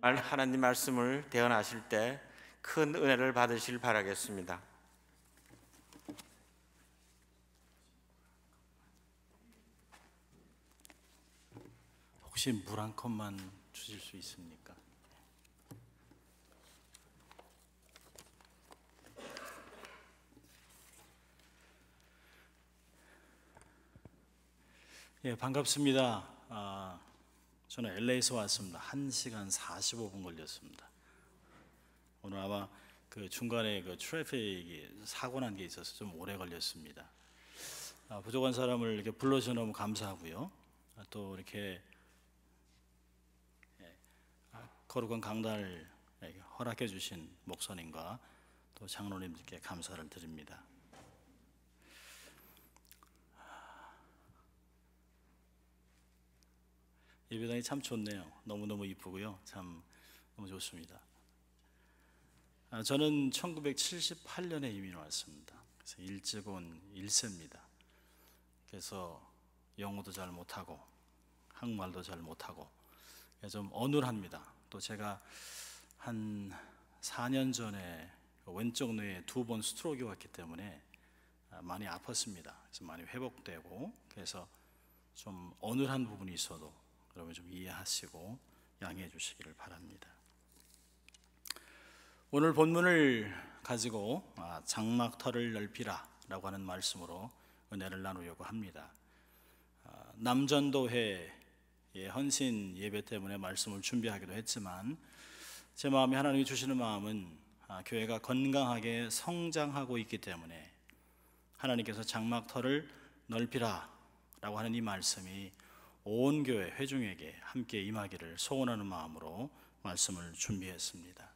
하나님 말씀을 대언하실 때 큰 은혜를 받으실 바라겠습니다. 혹시 물 한 컵만 주실 수 있습니까? 예, 반갑습니다. 아... 저는 LA에서 왔습니다. 1시간 45분 걸렸습니다. 오늘 아마 그 중간에 그 트래픽이 사고 난 게 있어서 좀 오래 걸렸습니다. 아, 부족한 사람을 이렇게 불러주셔 너무 감사하고요. 아, 또 이렇게 예, 아, 거룩한 강단을 허락해 주신 목사님과 또 장로님들께 감사를 드립니다. 예배당이 참 좋네요. 너무너무 이쁘고요. 참 너무 좋습니다. 아, 저는 1978년에 이민 왔습니다. 그래서 일찍 온 1세입니다. 그래서 영어도 잘 못하고 한국말도 잘 못하고 좀 어눌합니다. 또 제가 한 4년 전에 그 왼쪽 뇌에 두 번 스트로크 왔기 때문에 아, 많이 아팠습니다. 그래서 많이 회복되고 그래서 좀 어눌한 부분이 있어도 여러분 좀 이해하시고 양해해 주시기를 바랍니다. 오늘 본문을 가지고 아, 장막터를 넓히라라고 하는 말씀으로 은혜를 나누려고 합니다. 아, 남전도회 헌신 예배 때문에 말씀을 준비하기도 했지만 제 마음에 하나님이 주시는 마음은 아, 교회가 건강하게 성장하고 있기 때문에 하나님께서 장막터를 넓히라라고 하는 이 말씀이 온 교회 회중에게 함께 임하기를 소원하는 마음으로 말씀을 준비했습니다.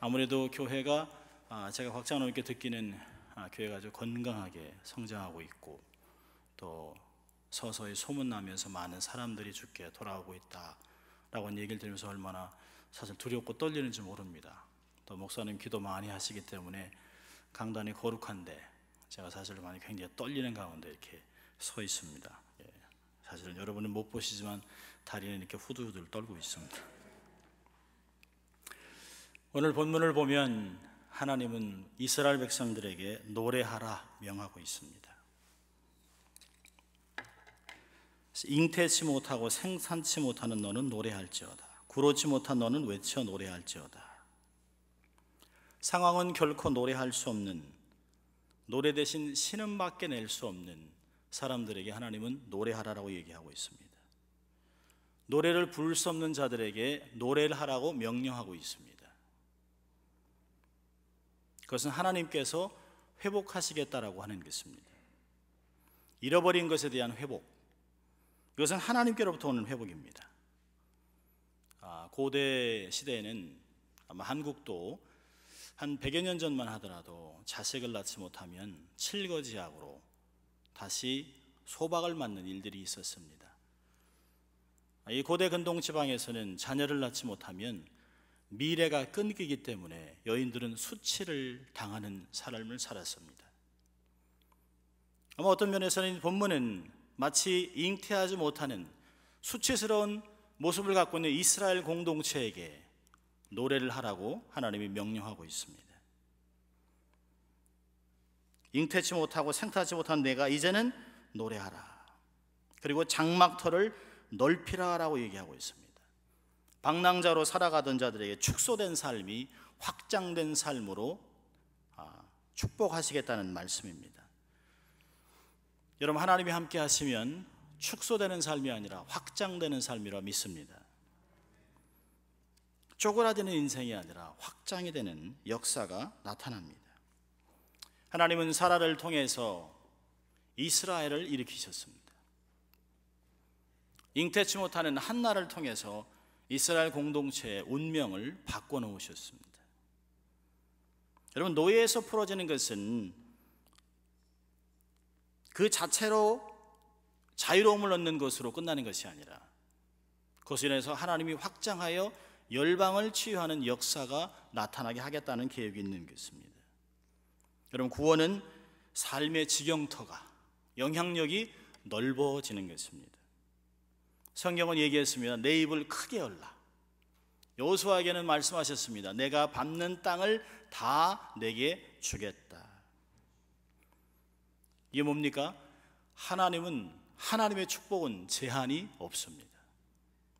아무래도 교회가 아, 제가 박장로님 듣기는 아, 교회가 아주 건강하게 성장하고 있고 또 서서히 소문나면서 많은 사람들이 주께 돌아오고 있다라고 얘기를 들으면서 얼마나 사실 두렵고 떨리는지 모릅니다. 또 목사님 기도 많이 하시기 때문에 강단이 거룩한데 제가 사실 많이 굉장히 떨리는 가운데 이렇게 서 있습니다. 사실은 여러분은 못 보시지만 다리는 이렇게 후들후들 떨고 있습니다. 오늘 본문을 보면 하나님은 이스라엘 백성들에게 노래하라 명하고 있습니다. 잉태치 못하고 생산치 못하는 너는 노래할지어다. 구로치 못한 너는 외쳐 노래할지어다. 상황은 결코 노래할 수 없는 노래 대신 신음밖에 낼 수 없는 사람들에게 하나님은 노래하라라고 얘기하고 있습니다. 노래를 부를 수 없는 자들에게 노래를 하라고 명령하고 있습니다. 그것은 하나님께서 회복하시겠다라고 하는 것입니다. 잃어버린 것에 대한 회복. 이것은 하나님께로부터 오는 회복입니다. 아, 고대 시대에는 아마 한국도 한 100여 년 전만 하더라도 자식을 낳지 못하면 칠거지약으로 다시 소박을 맞는 일들이 있었습니다. 이 고대 근동 지방에서는 자녀를 낳지 못하면 미래가 끊기기 때문에 여인들은 수치를 당하는 삶을 살았습니다. 아마 어떤 면에서는 본문은 마치 잉태하지 못하는 수치스러운 모습을 갖고 있는 이스라엘 공동체에게 노래를 하라고 하나님이 명령하고 있습니다. 잉태치 못하고 생타치 못한 내가 이제는 노래하라. 그리고 장막터를 넓히라라고 얘기하고 있습니다. 방랑자로 살아가던 자들에게 축소된 삶이 확장된 삶으로 아, 축복하시겠다는 말씀입니다. 여러분 하나님이 함께 하시면 축소되는 삶이 아니라 확장되는 삶이라 믿습니다. 쪼그라드는 인생이 아니라 확장이 되는 역사가 나타납니다. 하나님은 사라를 통해서 이스라엘을 일으키셨습니다. 잉태치 못하는 한나를 통해서 이스라엘 공동체의 운명을 바꿔놓으셨습니다. 여러분, 노예에서 풀어지는 것은 그 자체로 자유로움을 얻는 것으로 끝나는 것이 아니라 그것에 인해서 하나님이 확장하여 열방을 치유하는 역사가 나타나게 하겠다는 계획이 있는 것입니다. 여러분 구원은 삶의 지경터가 영향력이 넓어지는 것입니다. 성경은 얘기했습니다. 내 입을 크게 열라. 여호수아에게는 말씀하셨습니다. 내가 밟는 땅을 다 내게 주겠다. 이게 뭡니까? 하나님은 하나님의 축복은 제한이 없습니다.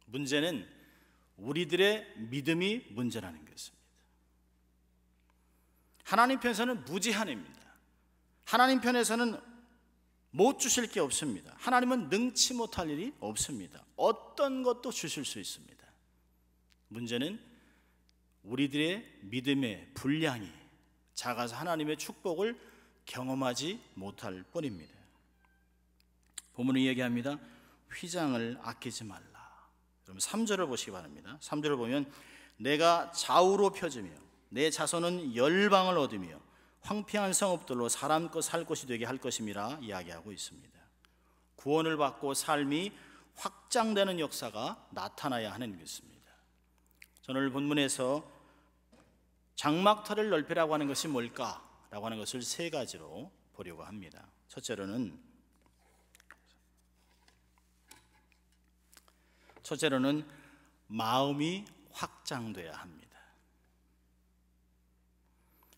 문제는 우리들의 믿음이 문제라는 것입니다. 하나님 편에서는 무지한입니다 하나님 편에서는 못 주실 게 없습니다. 하나님은 능치 못할 일이 없습니다. 어떤 것도 주실 수 있습니다. 문제는 우리들의 믿음의 분량이 작아서 하나님의 축복을 경험하지 못할 뿐입니다. 본문은 이야기합니다. 휘장을 아끼지 말라. 그럼 3절을 보시기 바랍니다. 3절을 보면 내가 좌우로 펴지며 내 자손은 열방을 얻으며 황폐한 성읍들로 사람 껏살것이 되게 할 것임이라 이야기하고 있습니다. 구원을 받고 삶이 확장되는 역사가 나타나야 하는 것입니다. 저는 본문에서 장막터를 넓히라고 하는 것이 뭘까라고 하는 것을 세 가지로 보려고 합니다. 첫째로는 첫째로는 마음이 확장돼야 합니다.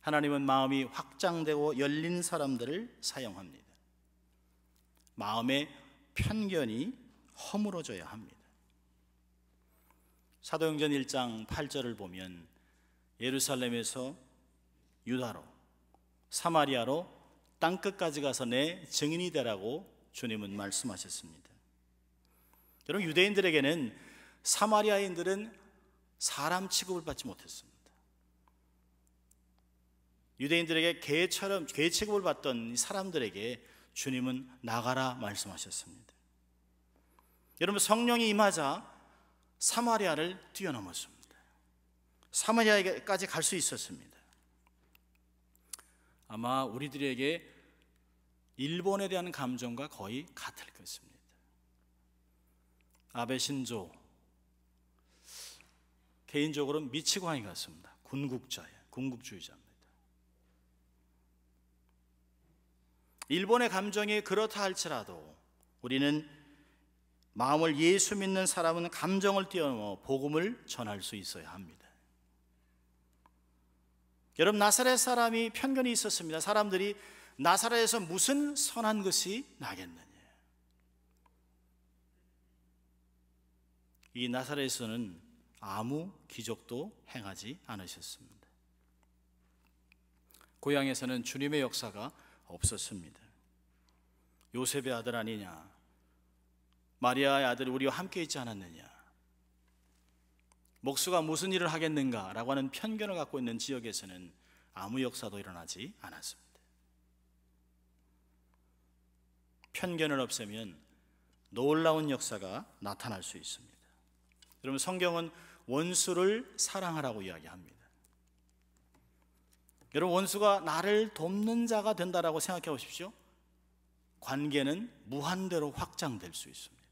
하나님은 마음이 확장되고 열린 사람들을 사용합니다. 마음의 편견이 허물어져야 합니다. 사도행전 1장 8절을 보면 예루살렘에서 유다로 사마리아로 땅 끝까지 가서 내 증인이 되라고 주님은 말씀하셨습니다. 여러분 유대인들에게는 사마리아인들은 사람 취급을 받지 못했습니다. 유대인들에게 개처럼 개 취급을 받던 사람들에게 주님은 나가라 말씀하셨습니다. 여러분 성령이 임하자 사마리아를 뛰어넘었습니다. 사마리아까지 갈 수 있었습니다. 아마 우리들에게 일본에 대한 감정과 거의 같을 것입니다. 아베 신조 개인적으로는 미치광이 같습니다. 군국자예 군국주의자. 일본의 감정이 그렇다 할지라도 우리는 마음을 예수 믿는 사람은 감정을 뛰어넘어 복음을 전할 수 있어야 합니다. 여러분 나사렛 사람이 편견이 있었습니다. 사람들이 나사렛에서 무슨 선한 것이 나겠느냐. 이 나사렛에서는 아무 기적도 행하지 않으셨습니다. 고향에서는 주님의 역사가 없었습니다. 요셉의 아들 아니냐? 마리아의 아들 우리와 함께 있지 않았느냐? 목수가 무슨 일을 하겠는가? 라고 하는 편견을 갖고 있는 지역에서는 아무 역사도 일어나지 않았습니다. 편견을 없애면 놀라운 역사가 나타날 수 있습니다. 여러분, 성경은 원수를 사랑하라고 이야기합니다. 여러분, 원수가 나를 돕는 자가 된다라고 생각해 보십시오. 관계는 무한대로 확장될 수 있습니다.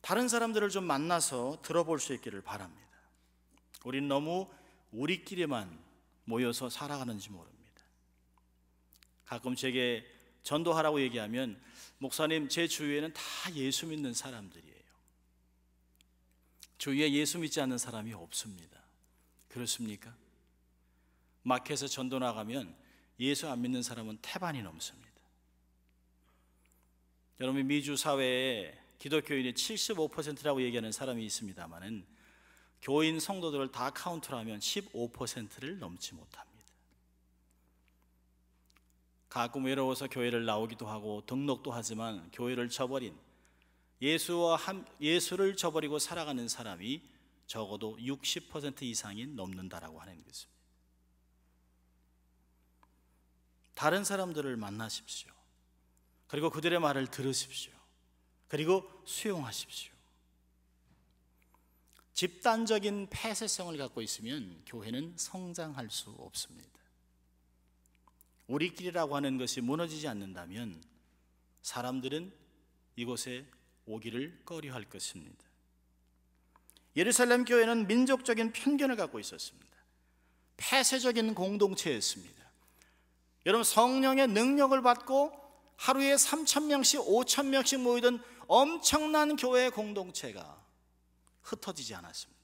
다른 사람들을 좀 만나서 들어볼 수 있기를 바랍니다. 우린 너무 우리끼리만 모여서 살아가는지 모릅니다. 가끔 제게 전도하라고 얘기하면 목사님 제 주위에는 다 예수 믿는 사람들이에요. 주위에 예수 믿지 않는 사람이 없습니다. 그렇습니까? 마켓에 전도 나가면 예수 안 믿는 사람은 태반이 넘습니다. 여러분 미주 사회에 기독교인의 75%라고 얘기하는 사람이 있습니다만은 교인 성도들을 다카운트 하면 15%를 넘지 못합니다. 가끔 외로워서 교회를 나오기도 하고 등록도 하지만 교회를 저버린 예수와 함, 예수를 저버리고 살아가는 사람이 적어도 60% 이상이 넘는다라고 하는 것입니다. 다른 사람들을 만나십시오. 그리고 그들의 말을 들으십시오. 그리고 수용하십시오. 집단적인 폐쇄성을 갖고 있으면 교회는 성장할 수 없습니다. 우리끼리라고 하는 것이 무너지지 않는다면 사람들은 이곳에 오기를 꺼려할 것입니다. 예루살렘 교회는 민족적인 편견을 갖고 있었습니다. 폐쇄적인 공동체였습니다. 여러분 성령의 능력을 받고 하루에 3천 명씩 5천 명씩 모이던 엄청난 교회 공동체가 흩어지지 않았습니다.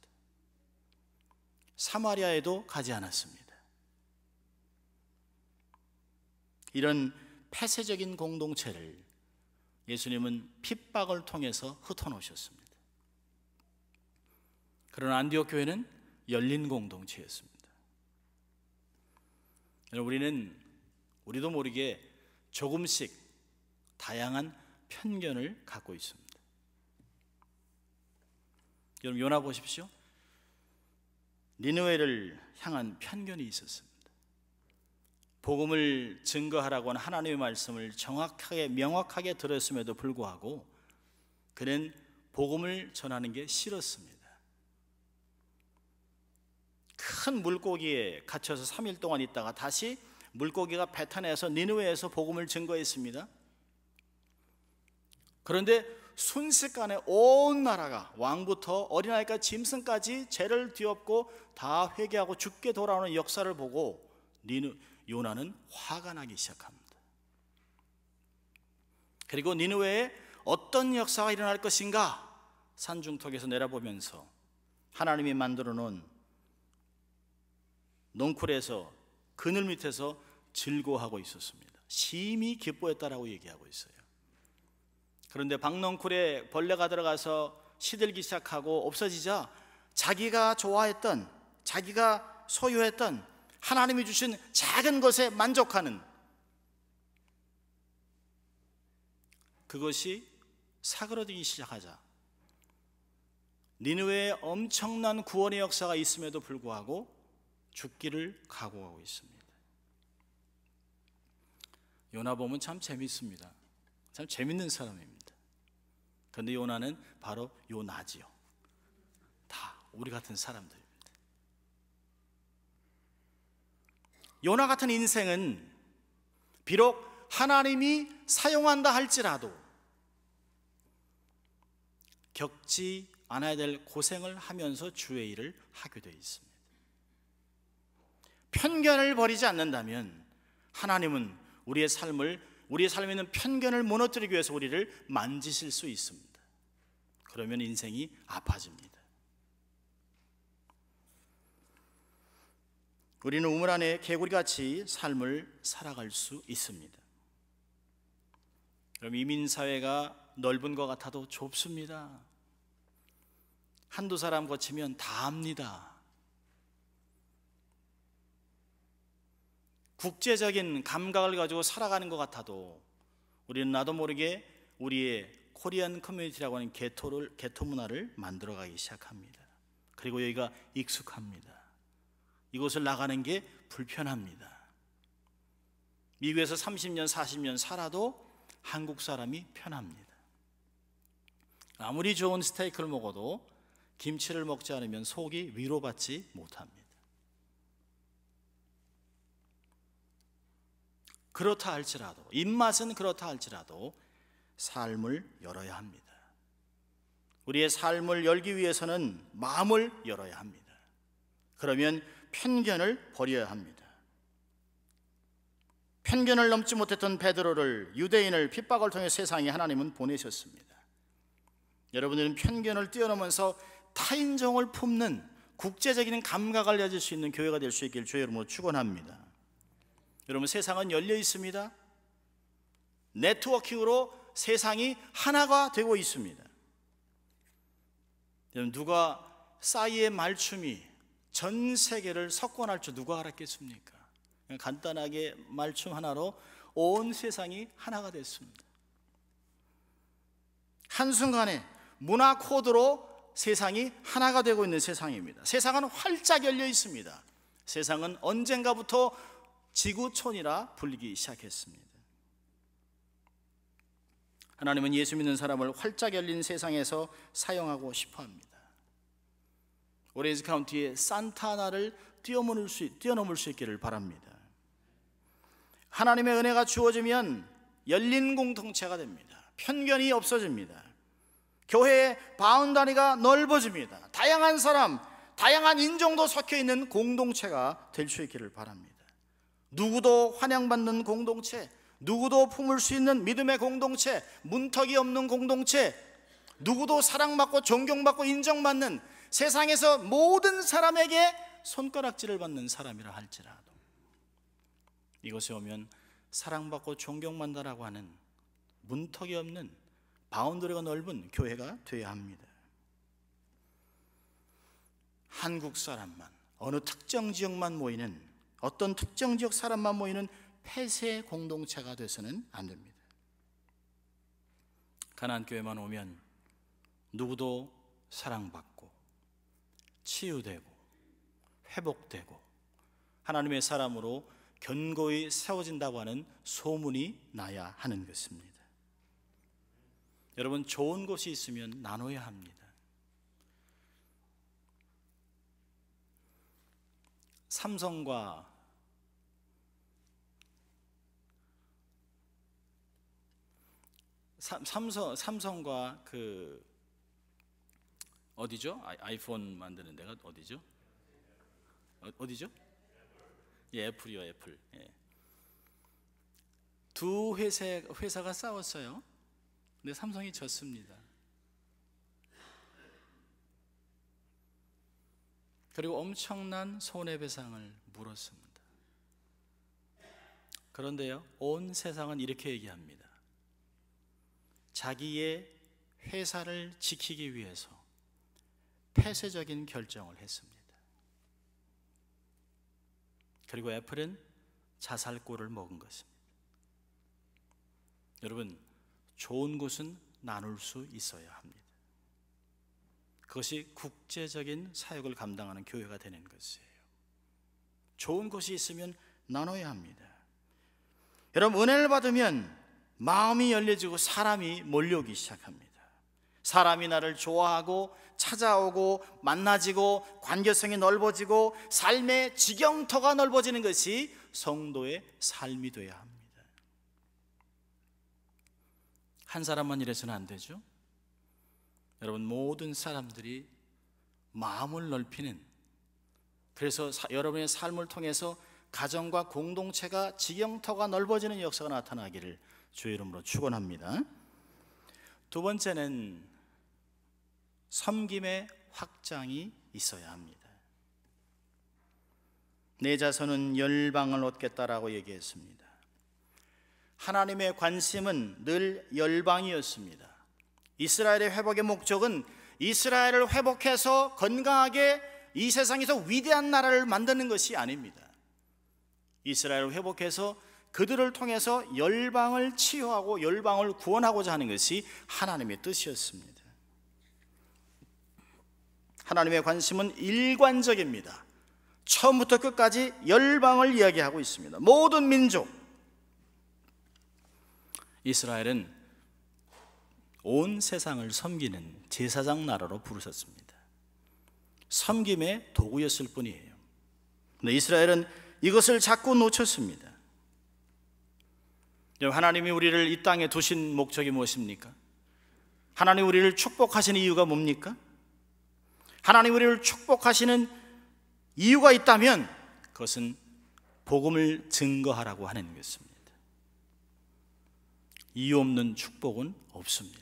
사마리아에도 가지 않았습니다. 이런 폐쇄적인 공동체를 예수님은 핍박을 통해서 흩어놓으셨습니다. 그러나 안디옥 교회는 열린 공동체였습니다. 우리는 우리도 모르게 조금씩 다양한 편견을 갖고 있습니다. 여러분 요나 보십시오. 니느웨를 향한 편견이 있었습니다. 복음을 증거하라고 하는 하나님의 말씀을 정확하게 명확하게 들었음에도 불구하고 그는 복음을 전하는 게 싫었습니다. 큰 물고기에 갇혀서 3일 동안 있다가 다시 물고기가 뱉탄에서 니누에서 에 복음을 증거했습니다. 그런데 순식간에 온 나라가 왕부터 어린아이까 짐승까지 죄를 뒤엎고 다 회개하고 죽게 돌아오는 역사를 보고 니누, 요나는 화가 나기 시작합니다. 그리고 니누에 어떤 역사가 일어날 것인가 산중턱에서 내려보면서 하나님이 만들어 놓은 농쿨에서 그늘 밑에서 즐거워하고 있었습니다. 심히 기뻐했다라고 얘기하고 있어요. 그런데 박넝쿨에 벌레가 들어가서 시들기 시작하고 없어지자 자기가 좋아했던 자기가 소유했던 하나님이 주신 작은 것에 만족하는 그것이 사그러들기 시작하자 니누에 엄청난 구원의 역사가 있음에도 불구하고 죽기를 각오하고 있습니다. 요나범은 참 재밌습니다. 참 재밌는 사람입니다. 그런데 요나는 바로 요나지요. 다 우리 같은 사람들입니다. 요나 같은 인생은 비록 하나님이 사용한다 할지라도 겪지 않아야 될 고생을 하면서 주의 일을 하게 되어 있습니다. 편견을 버리지 않는다면 하나님은 우리의 삶을 우리의 삶에 있는 편견을 무너뜨리기 위해서 우리를 만지실 수 있습니다. 그러면 인생이 아파집니다. 우리는 우물 안에 개구리 같이 삶을 살아갈 수 있습니다. 그럼 이민 사회가 넓은 것 같아도 좁습니다. 한두 사람 거치면 다 압니다. 국제적인 감각을 가지고 살아가는 것 같아도 우리는 나도 모르게 우리의 코리안 커뮤니티라고 하는 개토를 개토 문화를 만들어가기 시작합니다. 그리고 여기가 익숙합니다. 이곳을 나가는 게 불편합니다. 미국에서 30년, 40년 살아도 한국 사람이 편합니다. 아무리 좋은 스테이크를 먹어도 김치를 먹지 않으면 속이 위로받지 못합니다. 그렇다 할지라도 입맛은 그렇다 할지라도 삶을 열어야 합니다. 우리의 삶을 열기 위해서는 마음을 열어야 합니다. 그러면 편견을 버려야 합니다. 편견을 넘지 못했던 베드로를 유대인을 핍박을 통해 세상에 하나님은 보내셨습니다. 여러분들은 편견을 뛰어넘어서 타인정을 품는 국제적인 감각을 가질 수 있는 교회가 될 수 있길 주의 이름으 축원합니다. 여러분 세상은 열려 있습니다. 네트워킹으로 세상이 하나가 되고 있습니다. 여러분 누가 싸이의 말춤이 전 세계를 석권할 줄 누가 알았겠습니까? 간단하게 말춤 하나로 온 세상이 하나가 됐습니다. 한순간에 문화 코드로 세상이 하나가 되고 있는 세상입니다. 세상은 활짝 열려 있습니다. 세상은 언젠가부터 지구촌이라 불리기 시작했습니다. 하나님은 예수 믿는 사람을 활짝 열린 세상에서 사용하고 싶어 합니다. 오렌지 카운티의 산타나를 뛰어넘을 수, 뛰어넘을 수 있기를 바랍니다. 하나님의 은혜가 주어지면 열린 공동체가 됩니다. 편견이 없어집니다. 교회의 바운다리가 넓어집니다. 다양한 사람, 다양한 인종도 섞여 있는 공동체가 될 수 있기를 바랍니다. 누구도 환영받는 공동체, 누구도 품을 수 있는 믿음의 공동체, 문턱이 없는 공동체, 누구도 사랑받고 존경받고 인정받는 세상에서 모든 사람에게 손가락질을 받는 사람이라 할지라도 이것에 오면 사랑받고 존경받는다라고 하는 문턱이 없는 바운더리가 넓은 교회가 되어야 합니다. 한국 사람만 어느 특정 지역만 모이는 어떤 특정 지역 사람만 모이는 폐쇄 공동체가 돼서는 안 됩니다. 가나 교회만 오면 누구도 사랑받고 치유되고 회복되고 하나님의 사람으로 견고히 세워진다고 하는 소문이 나야 하는 것입니다. 여러분 좋은 곳이 있으면 나눠야 합니다. 삼성과 삼성 삼성과 그 어디죠? 아이폰 만드는 데가 어디죠? 어, 디죠 예, 애플이요, 애플. 예. 두 회사 회사가 싸웠어요. 근데 삼성이 졌습니다. 그리고 엄청난 손해배상을 물었습니다. 그런데요, 온 세상은 이렇게 얘기합니다. 자기의 회사를 지키기 위해서 폐쇄적인 결정을 했습니다. 그리고 애플은 자살골을 먹은 것입니다. 여러분, 좋은 곳은 나눌 수 있어야 합니다. 그것이 국제적인 사역을 감당하는 교회가 되는 것이에요. 좋은 곳이 있으면 나눠야 합니다. 여러분, 은혜를 받으면 마음이 열려지고 사람이 몰려오기 시작합니다. 사람이 나를 좋아하고 찾아오고 만나지고 관계성이 넓어지고 삶의 지경터가 넓어지는 것이 성도의 삶이 되어야 합니다. 한 사람만 이래서는 안 되죠. 여러분 모든 사람들이 마음을 넓히는 그래서 사, 여러분의 삶을 통해서 가정과 공동체가 지경터가 넓어지는 역사가 나타나기를 주의 이름으로 축원합니다. 두 번째는 섬김의 확장이 있어야 합니다. 내 자손은 열방을 얻겠다라고 얘기했습니다. 하나님의 관심은 늘 열방이었습니다. 이스라엘의 회복의 목적은 이스라엘을 회복해서 건강하게 이 세상에서 위대한 나라를 만드는 것이 아닙니다. 이스라엘을 회복해서 그들을 통해서 열방을 치유하고 열방을 구원하고자 하는 것이 하나님의 뜻이었습니다. 하나님의 관심은 일관적입니다. 처음부터 끝까지 열방을 이야기하고 있습니다. 모든 민족. 이스라엘은 온 세상을 섬기는 제사장 나라로 부르셨습니다. 섬김의 도구였을 뿐이에요. 근데 이스라엘은 이것을 자꾸 놓쳤습니다. 하나님이 우리를 이 땅에 두신 목적이 무엇입니까? 하나님 우리를 축복하시 이유가 뭡니까? 하나님 우리를 축복하시는 이유가 있다면 그것은 복음을 증거하라고 하는 것입니다. 이유 없는 축복은 없습니다.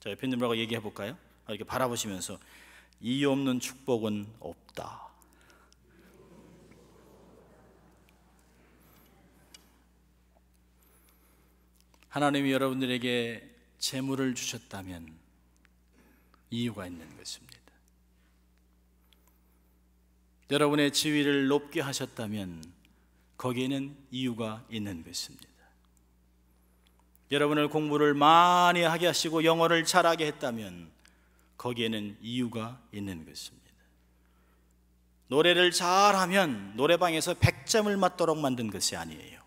자, 옆에 님들하고 얘기해 볼까요? 아, 이렇게 바라보시면서 이유 없는 축복은 없다. 하나님이 여러분들에게 재물을 주셨다면 이유가 있는 것입니다. 여러분의 지위를 높게 하셨다면 거기에는 이유가 있는 것입니다. 여러분을 공부를 많이 하게 하시고 영어를 잘하게 했다면 거기에는 이유가 있는 것입니다. 노래를 잘하면 노래방에서 100점을 맞도록 만든 것이 아니에요.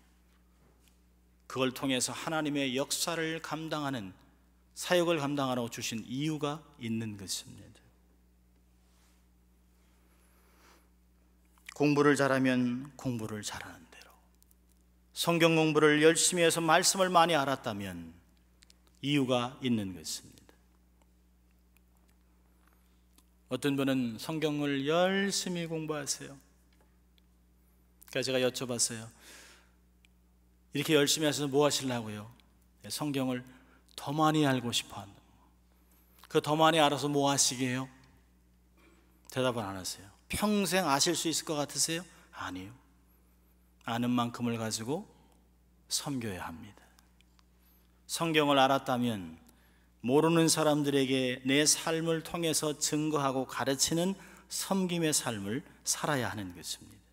그걸 통해서 하나님의 역사를 감당하는 사역을 감당하라고 주신 이유가 있는 것입니다. 공부를 잘하면 공부를 잘하는 대로 성경 공부를 열심히 해서 말씀을 많이 알았다면 이유가 있는 것입니다. 어떤 분은 성경을 열심히 공부하세요. 그러니까 제가 여쭤봤어요. 이렇게 열심히 하셔서 뭐 하시려고요? 예, 성경을 더 많이 알고 싶어 하는 그더 많이 알아서 뭐 하시게요? 대답을 안 하세요 평생 아실 수 있을 것 같으세요? 아니요 아는 만큼을 가지고 섬겨야 합니다 성경을 알았다면 모르는 사람들에게 내 삶을 통해서 증거하고 가르치는 섬김의 삶을 살아야 하는 것입니다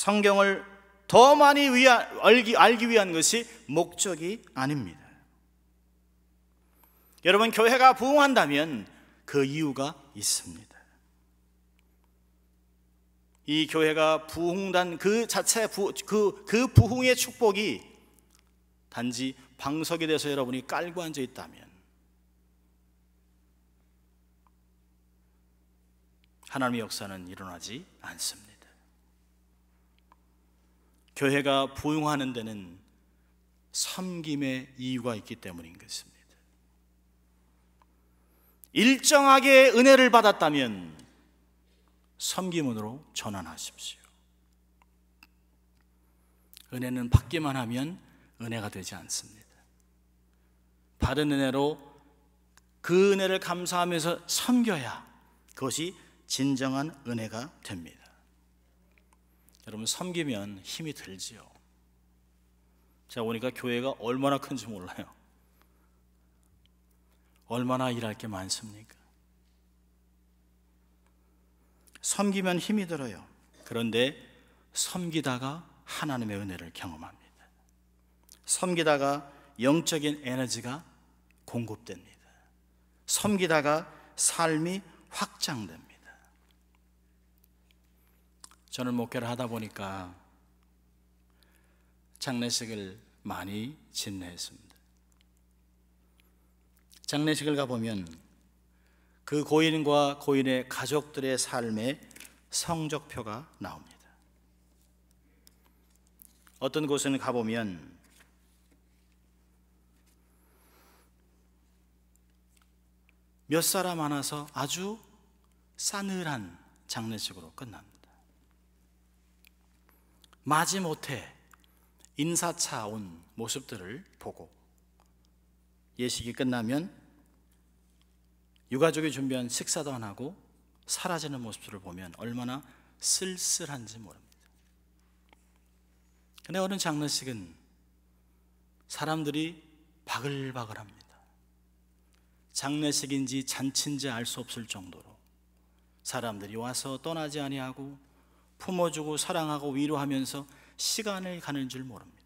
성경을 더 많이 위하, 알기, 알기 위한 것이 목적이 아닙니다. 여러분, 교회가 부흥한다면 그 이유가 있습니다. 이 교회가 부흥단 그 자체, 부, 그, 그 부흥의 축복이 단지 방석에 대해서 여러분이 깔고 앉아 있다면 하나님의 역사는 일어나지 않습니다. 교회가 부흥하는 데는 섬김의 이유가 있기 때문인 것입니다. 일정하게 은혜를 받았다면 섬김으로 전환하십시오. 은혜는 받기만 하면 은혜가 되지 않습니다. 받은 은혜로 그 은혜를 감사하면서 섬겨야 그것이 진정한 은혜가 됩니다. 여러분 섬기면 힘이 들지요. 제가 보니까 교회가 얼마나 큰지 몰라요. 얼마나 일할 게 많습니까? 섬기면 힘이 들어요. 그런데 섬기다가 하나님의 은혜를 경험합니다. 섬기다가 영적인 에너지가 공급됩니다. 섬기다가 삶이 확장됩니다. 저는 목회를 하다 보니까 장례식을 많이 진례했습니다. 장례식을 가보면 그 고인과 고인의 가족들의 삶의 성적표가 나옵니다. 어떤 곳은 가보면 몇 사람 안아서 아주 싸늘한 장례식으로 끝납니다. 마지못해 인사차 온 모습들을 보고 예식이 끝나면 유가족이 준비한 식사도 안 하고 사라지는 모습들을 보면 얼마나 쓸쓸한지 모릅니다. 근데 어느 장례식은 사람들이 바글바글합니다. 장례식인지 잔치인지 알 수 없을 정도로 사람들이 와서 떠나지 아니하고 품어주고 사랑하고 위로하면서 시간을 가는 줄 모릅니다.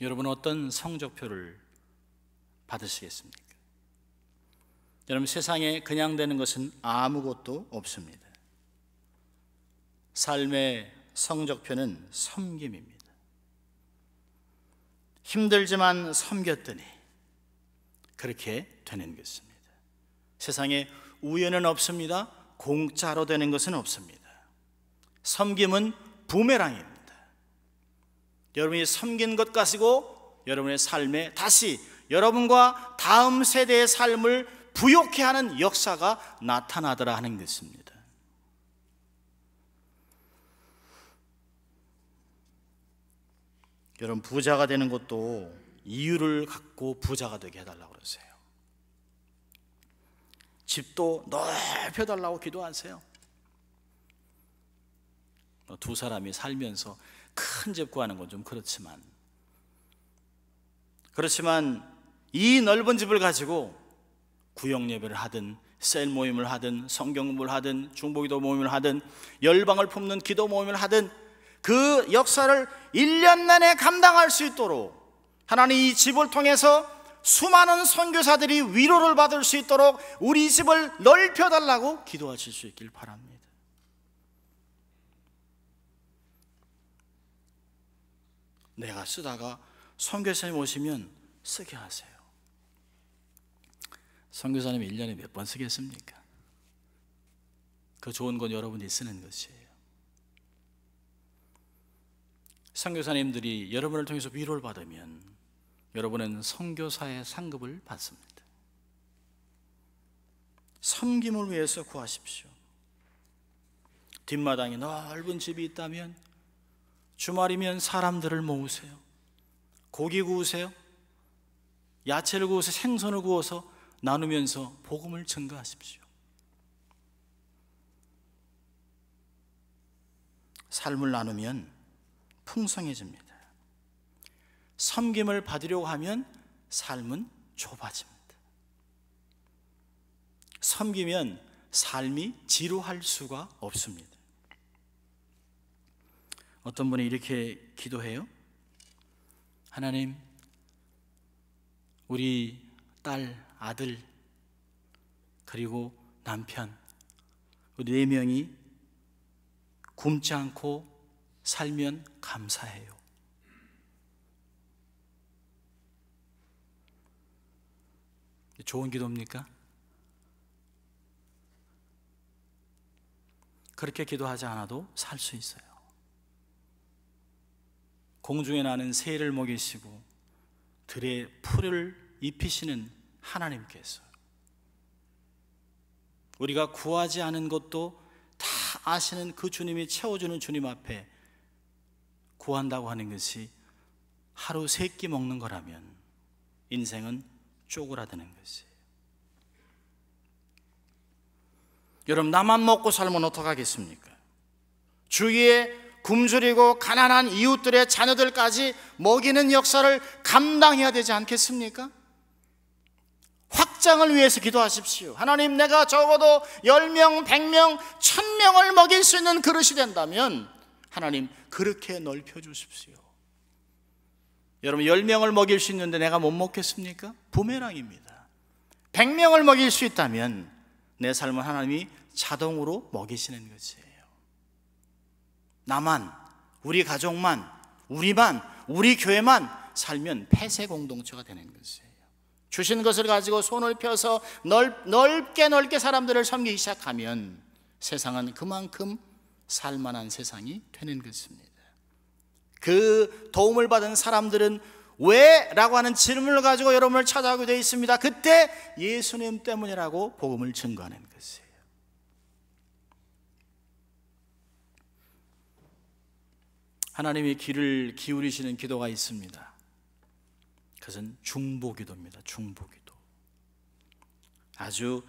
여러분 어떤 성적표를 받으시겠습니까? 여러분 세상에 그냥 되는 것은 아무것도 없습니다. 삶의 성적표는 섬김입니다. 힘들지만 섬겼더니 그렇게 되는 것입니다. 세상에 우연은 없습니다. 공짜로 되는 것은 없습니다. 섬김은 부메랑입니다. 여러분이 섬긴 것 가지고 여러분의 삶에 다시 여러분과 다음 세대의 삶을 부욕해 하는 역사가 나타나더라 하는 것입니다. 여러분 부자가 되는 것도 이유를 갖고 부자가 되게 해달라고 집도 넓혀달라고 기도하세요. 뭐 두 사람이 살면서 큰 집 구하는 건 좀 그렇지만, 그렇지만 이 넓은 집을 가지고 구역 예배를 하든 셀 모임을 하든 성경을 하든 중보기도 모임을 하든 열방을 품는 기도 모임을 하든 그 역사를 1년 내내 감당할 수 있도록 하나님 이 집을 통해서 수많은 선교사들이 위로를 받을 수 있도록 우리 집을 넓혀달라고 기도하실 수 있길 바랍니다. 내가 쓰다가 선교사님 오시면 쓰게 하세요. 선교사님 1년에 몇 번 쓰겠습니까? 그 좋은 건 여러분이 쓰는 것이에요. 선교사님들이 여러분을 통해서 위로를 받으면 여러분은 성교사의 상급을 받습니다. 섬김을 위해서 구하십시오. 뒷마당에 넓은 집이 있다면 주말이면 사람들을 모으세요. 고기 구우세요. 야채를 구워서 생선을 구워서 나누면서 복음을 증가하십시오. 삶을 나누면 풍성해집니다. 섬김을 받으려고 하면 삶은 좁아집니다. 섬기면 삶이 지루할 수가 없습니다. 어떤 분이 이렇게 기도해요. 하나님, 우리 딸, 아들, 그리고 남편, 우리 네 명이 굶지 않고 살면 감사해요. 좋은 기도입니까? 그렇게 기도하지 않아도 살 수 있어요. 공중에 나는 새를 먹이시고 들의 풀을 입히시는 하나님께서 우리가 구하지 않은 것도 다 아시는 그 주님이 채워주는 주님 앞에 구한다고 하는 것이 하루 세 끼 먹는 거라면 인생은 쪼그라드는 것이 여러분 나만 먹고 살면 어떡하겠습니까? 주위에 굶주리고 가난한 이웃들의 자녀들까지 먹이는 역사를 감당해야 되지 않겠습니까? 확장을 위해서 기도하십시오. 하나님, 내가 적어도 10명, 100명, 1000명을 먹일 수 있는 그릇이 된다면, 하나님, 그렇게 넓혀 주십시오. 여러분, 10명을 먹일 수 있는데 내가 못 먹겠습니까? 부메랑입니다. 100명을 먹일 수 있다면 내 삶은 하나님이 자동으로 먹이시는 것이에요. 나만, 우리 가족만, 우리만, 우리 교회만 살면 폐쇄 공동체가 되는 것이에요. 주신 것을 가지고 손을 펴서 넓, 넓게 넓게 사람들을 섬기기 시작하면 세상은 그만큼 살만한 세상이 되는 것입니다. 그 도움을 받은 사람들은 왜? 라고 하는 질문을 가지고 여러분을 찾아오게 되어 있습니다. 그때 예수님 때문이라고 복음을 증거하는 것이에요. 하나님의 귀를 기울이시는 기도가 있습니다. 그것은 중보기도입니다. 중보기도. 아주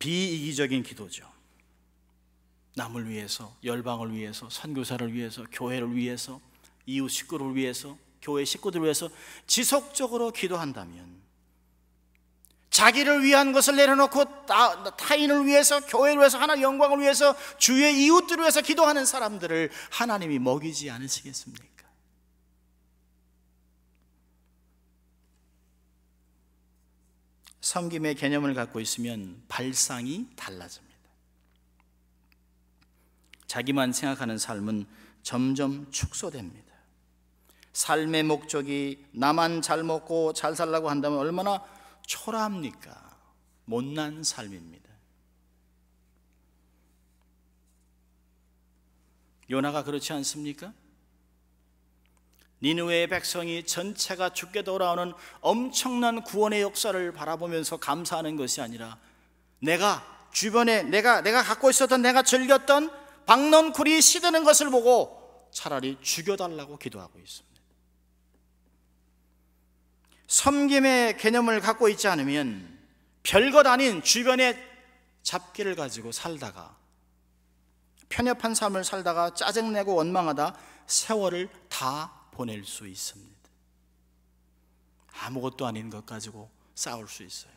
비이기적인 기도죠. 남을 위해서, 열방을 위해서, 선교사를 위해서, 교회를 위해서, 이웃 식구를 위해서 교회 식구들 을 위해서 지속적으로 기도한다면 자기를 위한 것을 내려놓고 타, 인을 위해서 교회를 위해서 하나님 영광을 위해서 주의 이웃들을 위해서 기도하는 사람들을 하나님이 먹이지 않으시겠습니까? 섬김의 개념을 갖고 있으면 발상이 달라집니다. 자기만 생각하는 삶은 점점 축소됩니다. 삶의 목적이 나만 잘 먹고 잘 살라고 한다면 얼마나 초라합니까? 못난 삶입니다. 요나가 그렇지 않습니까? 니누의 백성이 전체가 죽게 돌아오는 엄청난 구원의 역사를 바라보면서 감사하는 것이 아니라 내가 주변에 내가 내가 갖고 있었던 내가 즐겼던 박넝쿨이 시드는 것을 보고 차라리 죽여달라고 기도하고 있습니다. 섬김의 개념을 갖고 있지 않으면 별것 아닌 주변의 잡기를 가지고 살다가 편협한 삶을 살다가 짜증내고 원망하다 세월을 다 보낼 수 있습니다. 아무것도 아닌 것 가지고 싸울 수 있어요.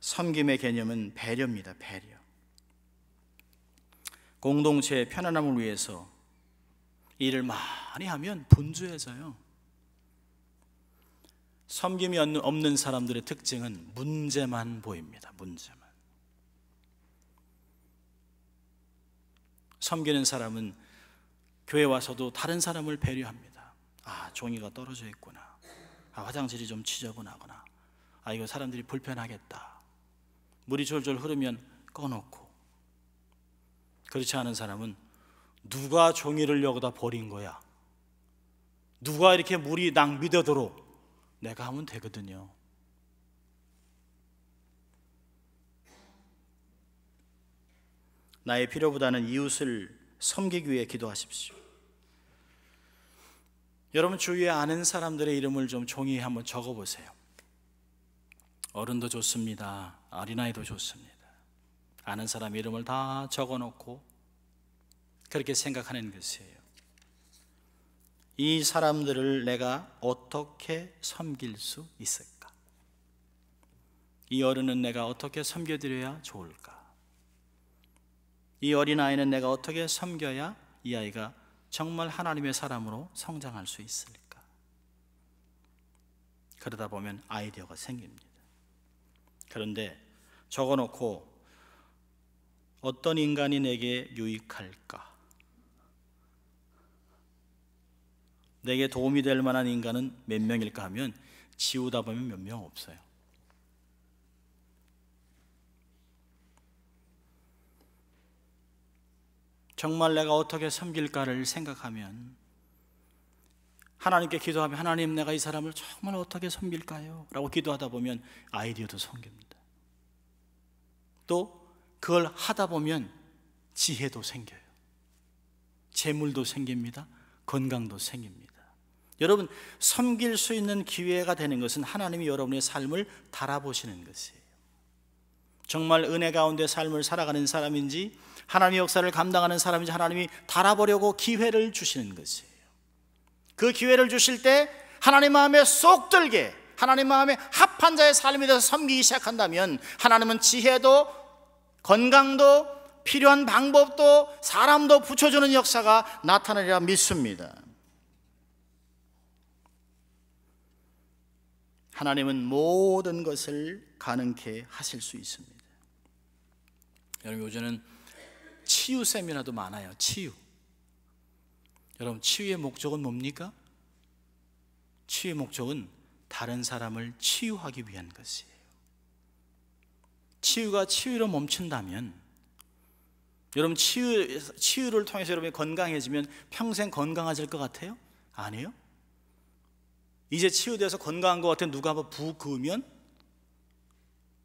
섬김의 개념은 배려입니다. 배려. 공동체의 편안함을 위해서 일을 많이 하면 분주해져요. 섬김이 없는 사람들의 특징은 문제만 보입니다. 문제만. 섬기는 사람은 교회 와서도 다른 사람을 배려합니다. 아, 종이가 떨어져 있구나. 아, 화장실이 좀 지저분하거나. 아, 이거 사람들이 불편하겠다. 물이 졸졸 흐르면 꺼놓고. 그렇지 않은 사람은 누가 종이를 여기다 버린 거야? 누가 이렇게 물이 낭비되도록 내가 하면 되거든요. 나의 필요보다는 이웃을 섬기기 위해 기도하십시오. 여러분 주위에 아는 사람들의 이름을 좀 종이에 한번 적어 보세요. 어른도 좋습니다. 어린아이도 좋습니다. 아는 사람 이름을 다 적어 놓고 그렇게 생각하는 것이에요. 이 사람들을 내가 어떻게 섬길 수 있을까? 이 어른은 내가 어떻게 섬겨드려야 좋을까? 이 어린아이는 내가 어떻게 섬겨야 이 아이가 정말 하나님의 사람으로 성장할 수 있을까? 그러다 보면 아이디어가 생깁니다. 그런데 적어놓고 어떤 인간이 내게 유익할까? 내게 도움이 될 만한 인간은 몇 명일까 하면 지우다 보면 몇 명 없어요. 정말 내가 어떻게 섬길까를 생각하면 하나님께 기도하면 하나님 내가 이 사람을 정말 어떻게 섬길까요? 라고 기도하다 보면 아이디어도 생깁니다. 또 그걸 하다 보면 지혜도 생겨요. 재물도 생깁니다. 건강도 생깁니다. 여러분 섬길 수 있는 기회가 되는 것은 하나님이 여러분의 삶을 달아보시는 것이에요. 정말 은혜 가운데 삶을 살아가는 사람인지 하나님의 역사를 감당하는 사람인지 하나님이 달아보려고 기회를 주시는 것이에요. 그 기회를 주실 때 하나님 마음에 쏙 들게 하나님 마음에 합한 자의 삶이 돼서 섬기기 시작한다면 하나님은 지혜도 건강도 필요한 방법도 사람도 붙여주는 역사가 나타나리라 믿습니다. 하나님은 모든 것을 가능케 하실 수 있습니다. 여러분 요즘은 치유 세미나도 많아요. 치유. 여러분 치유의 목적은 뭡니까? 치유의 목적은 다른 사람을 치유하기 위한 것이에요. 치유가 치유로 멈춘다면 여러분 치유 치유를 통해서 여러분이 건강해지면 평생 건강하실 것 같아요? 아니요 이제 치유돼서 건강한 것 같아 누가 한번 부욱 그으면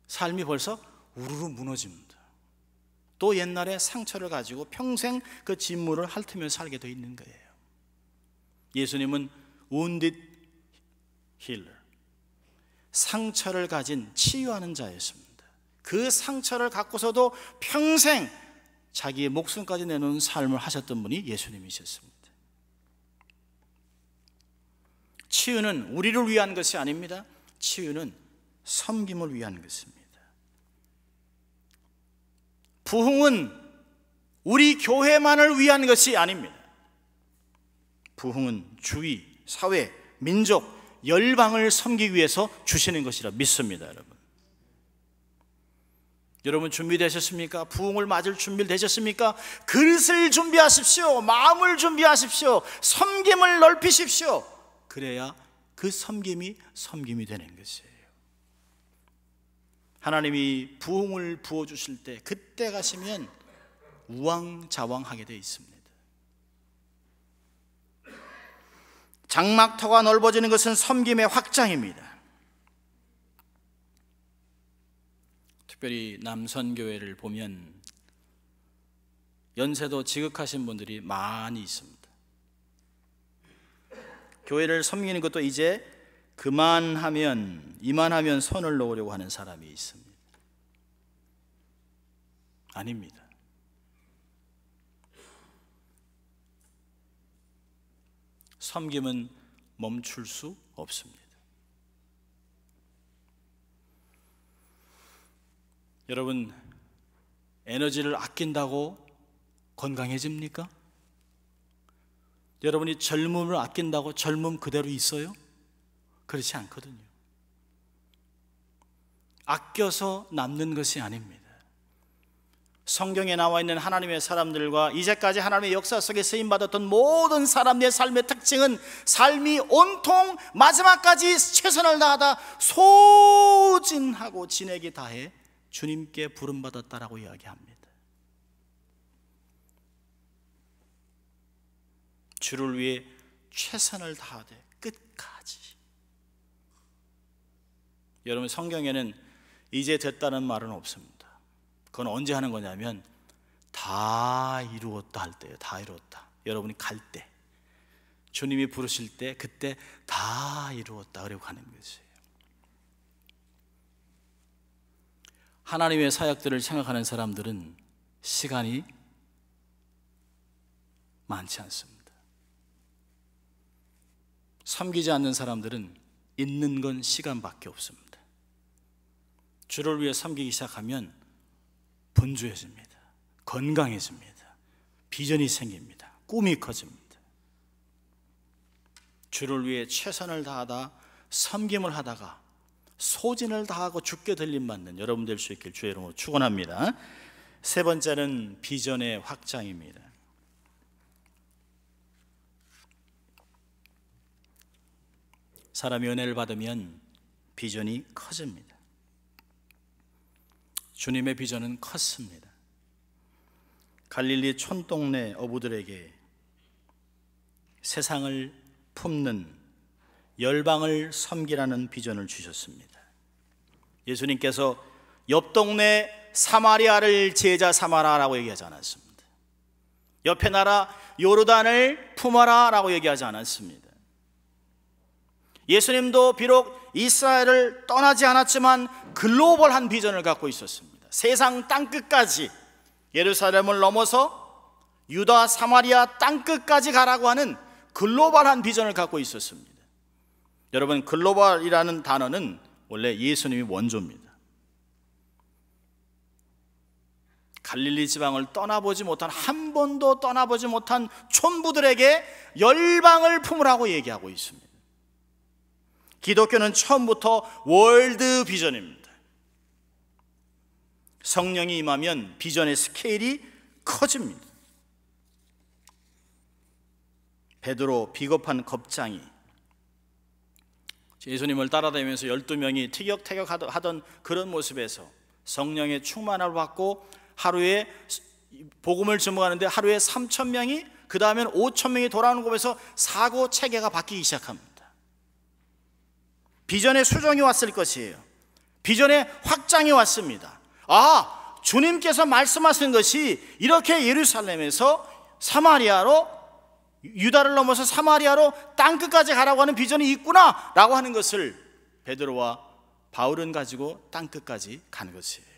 삶이 벌써 우르르 무너집니다. 또 옛날에 상처를 가지고 평생 그 진물을 핥으며 살게 되어 있는 거예요. 예수님은 wounded healer, 상처를 가진 치유하는 자였습니다. 그 상처를 갖고서도 평생 자기의 목숨까지 내놓은 삶을 하셨던 분이 예수님이셨습니다. 치유는 우리를 위한 것이 아닙니다. 치유는 섬김을 위한 것입니다. 부흥은 우리 교회만을 위한 것이 아닙니다. 부흥은 주위, 사회, 민족, 열방을 섬기기 위해서 주시는 것이라 믿습니다, 여러분. 여러분 준비되셨습니까? 부흥을 맞을 준비 되셨습니까? 그릇을 준비하십시오. 마음을 준비하십시오. 섬김을 넓히십시오. 그래야 그 섬김이 섬김이 되는 것이에요. 하나님이 부흥을 부어 주실 때 그때 가시면 우왕좌왕하게 돼 있습니다. 장막터가 넓어지는 것은 섬김의 확장입니다. 특별히 남선교회를 보면 연세도 지극하신 분들이 많이 있습니다. 교회를 섬기는 것도 이제 그만하면 이만하면 선을 놓으려고 하는 사람이 있습니다. 아닙니다. 섬김은 멈출 수 없습니다. 여러분 에너지를 아낀다고 건강해집니까? 여러분이 젊음을 아낀다고 젊음 그대로 있어요? 그렇지 않거든요. 아껴서 남는 것이 아닙니다. 성경에 나와 있는 하나님의 사람들과 이제까지 하나님의 역사 속에 쓰임 받았던 모든 사람들의 삶의 특징은 삶이 온통 마지막까지 최선을 다하다 소진하고 진액이 다해 주님께 부름 받았다라고 이야기합니다. 주를 위해 최선을 다하되 끝까지. 여러분 성경에는 이제 됐다는 말은 없습니다. 그건 언제 하는 거냐면 다 이루었다 할 때예요. 다 이루었다. 여러분이 갈 때. 주님이 부르실 때 그때 다 이루었다 그리고 가는 것이에요. 하나님의 사역들을 생각하는 사람들은 시간이 많지 않습니다. 섬기지 않는 사람들은 있는 건 시간밖에 없습니다. 주를 위해 섬기기 시작하면 분주해집니다. 건강해집니다. 비전이 생깁니다. 꿈이 커집니다. 주를 위해 최선을 다하다 섬김을 하다가 소진을 다하고 죽게 들림받는 여러분 될수 있길 주의 이름으로 축원합니다. 세 번째는 비전의 확장입니다. 사람이 은혜를 받으면 비전이 커집니다. 주님의 비전은 컸습니다. 갈릴리 촌동네 어부들에게 세상을 품는 열방을 섬기라는 비전을 주셨습니다. 예수님께서 옆 동네 사마리아를 제자 삼아라라고 얘기하지 않았습니다. 옆에 나라 요르단을 품어라라고 얘기하지 않았습니다. 예수님도 비록 이스라엘을 떠나지 않았지만 글로벌한 비전을 갖고 있었습니다. 세상 땅끝까지 예루살렘을 넘어서 유다 사마리아 땅끝까지 가라고 하는 글로벌한 비전을 갖고 있었습니다. 여러분 글로벌이라는 단어는 원래 예수님이 원조입니다. 갈릴리 지방을 떠나보지 못한 한 번도 떠나보지 못한 촌부들에게 열방을 품으라고 얘기하고 있습니다. 기독교는 처음부터 월드 비전입니다. 성령이 임하면 비전의 스케일이 커집니다. 베드로 비겁한 겁장이 예수님을 따라다니면서 12명이 티격태격 하던 그런 모습에서 성령의 충만을 받고 하루에 복음을 증거하는데 하루에 3천 명이 그 다음엔 5천 명이 돌아오는 곳에서 사고 체계가 바뀌기 시작합니다. 비전의 수정이 왔을 것이에요. 비전의 확장이 왔습니다. 아, 주님께서 말씀하신 것이 이렇게 예루살렘에서 사마리아로 유다를 넘어서 사마리아로 땅 끝까지 가라고 하는 비전이 있구나라고 하는 것을 베드로와 바울은 가지고 땅 끝까지 가는 것이에요.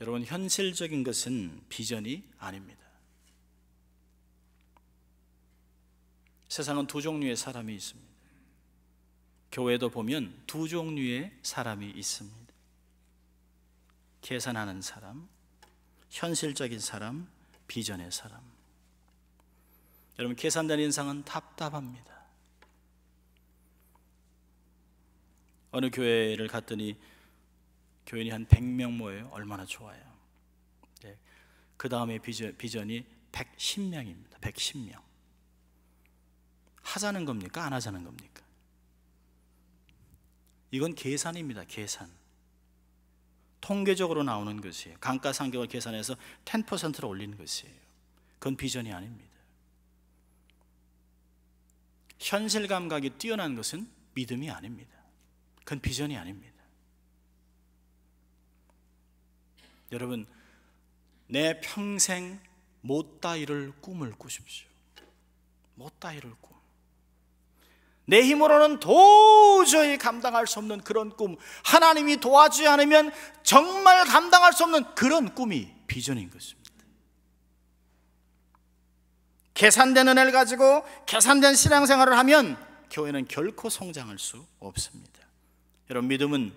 여러분 현실적인 것은 비전이 아닙니다. 세상은 두 종류의 사람이 있습니다. 교회도 보면 두 종류의 사람이 있습니다. 계산하는 사람, 현실적인 사람, 비전의 사람. 여러분, 계산된 인상은 답답합니다. 어느 교회를 갔더니 교인이 한 100명 모여요. 얼마나 좋아요. 네. 그 다음에 비전, 이 110명입니다. 110명. 하자는 겁니까? 안 하자는 겁니까? 이건 계산입니다. 계산. 통계적으로 나오는 것이에요. 감가상각을 계산해서 10%를 올리는 것이에요. 그건 비전이 아닙니다. 현실 감각이 뛰어난 것은 믿음이 아닙니다. 그건 비전이 아닙니다. 여러분, 내 평생 못 다이를 꿈을 꾸십시오. 못 다이를 꿈. 내 힘으로는 도저히 감당할 수 없는 그런 꿈, 하나님이 도와주지 않으면 정말 감당할 수 없는 그런 꿈이 비전인 것입니다. 계산된 은혜를 가지고 계산된 신앙생활을 하면 교회는 결코 성장할 수 없습니다. 여러분, 믿음은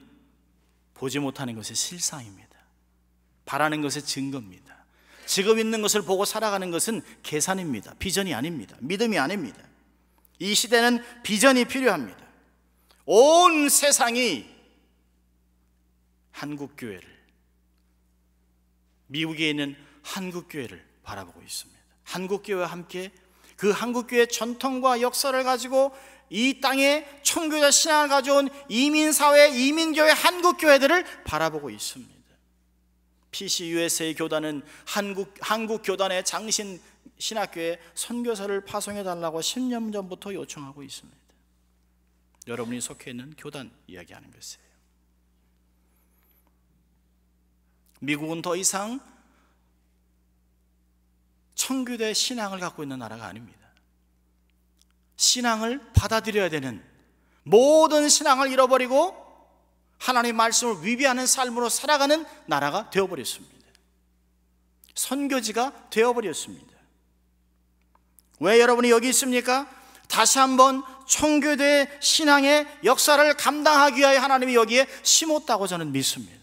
보지 못하는 것의 실상입니다. 바라는 것의 증거입니다. 지금 있는 것을 보고 살아가는 것은 계산입니다. 비전이 아닙니다. 믿음이 아닙니다. 이 시대는 비전이 필요합니다. 온 세상이 한국교회를, 미국에 있는 한국교회를 바라보고 있습니다. 한국교회와 함께 그 한국교회 전통과 역사를 가지고 이 땅에 청교자 신앙을 가져온 이민사회, 이민교회, 한국교회들을 바라보고 있습니다. PCUSA 교단은 한국, 한국교단의 장신 신학교에 선교사를 파송해 달라고 10년 전부터 요청하고 있습니다. 여러분이 속해 있는 교단 이야기하는 것이에요. 미국은 더 이상 청교대 신앙을 갖고 있는 나라가 아닙니다. 신앙을 받아들여야 되는 모든 신앙을 잃어버리고 하나님 말씀을 위배하는 삶으로 살아가는 나라가 되어버렸습니다. 선교지가 되어버렸습니다. 왜 여러분이 여기 있습니까? 다시 한번 청교대 신앙의 역사를 감당하기 위하 하나님이 여기에 심었다고 저는 믿습니다.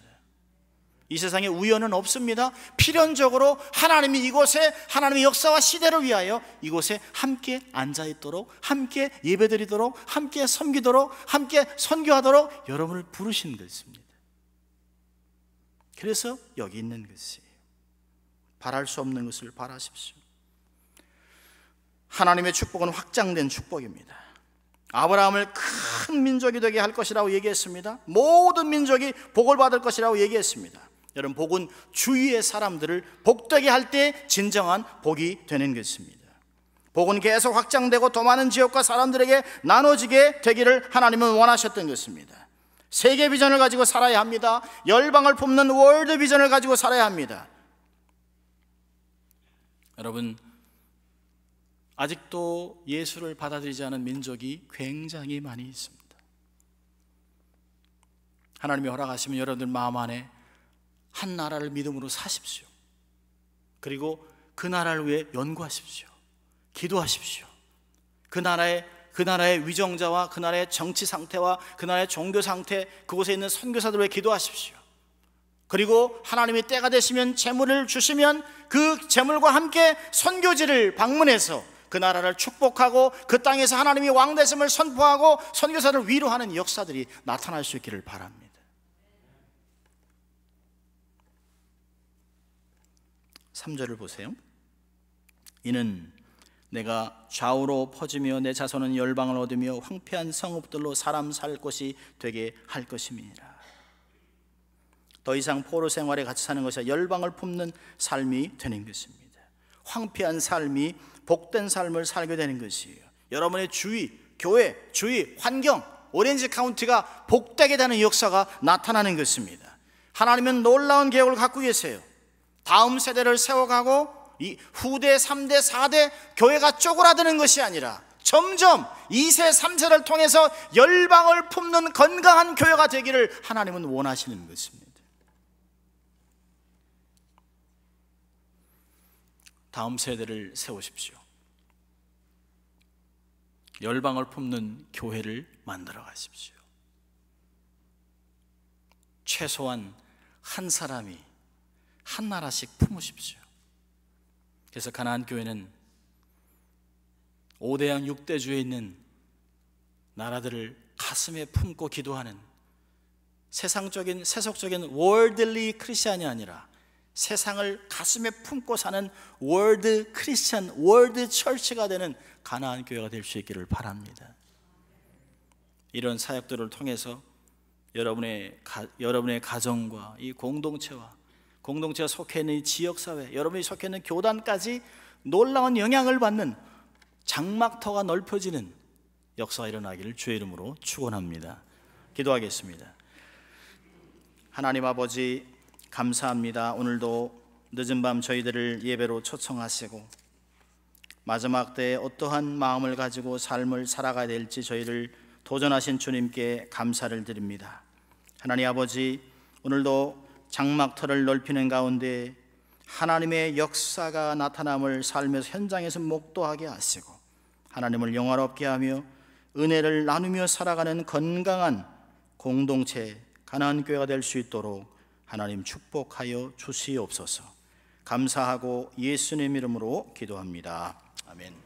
이 세상에 우연은 없습니다. 필연적으로 하나님이 이곳에 하나님의 역사와 시대를 위하여 이곳에 함께 앉아 있도록 함께 예배드리도록 함께 섬기도록 함께 선교하도록 여러분을 부르신 것입니다. 그래서 여기 있는 것이 바랄 수 없는 것을 바라십시오. 하나님의 축복은 확장된 축복입니다. 아브라함을 큰 민족이 되게 할 것이라고 얘기했습니다. 모든 민족이 복을 받을 것이라고 얘기했습니다. 여러분, 복은 주위의 사람들을 복되게 할 때 진정한 복이 되는 것입니다. 복은 계속 확장되고 더 많은 지역과 사람들에게 나눠지게 되기를 하나님은 원하셨던 것입니다. 세계 비전을 가지고 살아야 합니다. 열방을 품는 월드 비전을 가지고 살아야 합니다. 여러분, 아직도 예수를 받아들이지 않은 민족이 굉장히 많이 있습니다. 하나님이 허락하시면 여러분들 마음 안에 한 나라를 믿음으로 사십시오. 그리고 그 나라를 위해 연구하십시오. 기도하십시오. 그 나라의 그 나라의 위정자와 그 나라의 정치 상태와 그 나라의 종교 상태 그곳에 있는 선교사들 위해 기도하십시오. 그리고 하나님이 때가 되시면 재물을 주시면 그 재물과 함께 선교지를 방문해서 그 나라를 축복하고 그 땅에서 하나님이 왕되심을 선포하고 선교사를 위로하는 역사들이 나타날 수 있기를 바랍니다. 삼절을 보세요. 이는 내가 좌우로 퍼지며 내 자손은 열방을 얻으며 황폐한 성읍들로 사람 살 곳이 되게 할것임이라더 이상 포로 생활에 같이 사는 것이 열방을 품는 삶이 되는 것입니다. 황폐한 삶이 복된 삶을 살게 되는 것이에요. 여러분의 주위, 교회, 주위, 환경, 오렌지 카운티가 복되게 되는 역사가 나타나는 것입니다. 하나님은 놀라운 계획을 갖고 계세요. 다음 세대를 세워가고 이 후대, 3대, 4대 교회가 쪼그라드는 것이 아니라 점점 2세, 3세를 통해서 열방을 품는 건강한 교회가 되기를 하나님은 원하시는 것입니다. 다음 세대를 세우십시오. 열방을 품는 교회를 만들어 가십시오. 최소한 한 사람이 한 나라씩 품으십시오. 그래서 가나안 교회는 5대양 6대주에 있는 나라들을 가슴에 품고 기도하는 세상적인 세속적인 월들리 크리스천이 아니라 세상을 가슴에 품고 사는 월드 크리스천, 월드 철치가 되는 가나안 교회가 될 수 있기를 바랍니다. 이런 사역들을 통해서 여러분의 가, 여러분의 가정과 이 공동체와 공동체가 속해 있는 지역 사회, 여러분이 속해 있는 교단까지 놀라운 영향을 받는 장막터가 넓혀지는 역사가 일어나기를 주의 이름으로 축원합니다. 기도하겠습니다. 하나님 아버지 감사합니다. 오늘도 늦은 밤 저희들을 예배로 초청하시고 마지막 때에 어떠한 마음을 가지고 삶을 살아가야 될지 저희를 도전하신 주님께 감사를 드립니다. 하나님 아버지, 오늘도 장막터를 넓히는 가운데 하나님의 역사가 나타남을 삶에서 현장에서 목도하게 하시고 하나님을 영화롭게 하며 은혜를 나누며 살아가는 건강한 공동체 가나 교회가 될 수 있도록 하나님 축복하여 주시옵소서. 감사하고 예수님 이름으로 기도합니다. 아멘.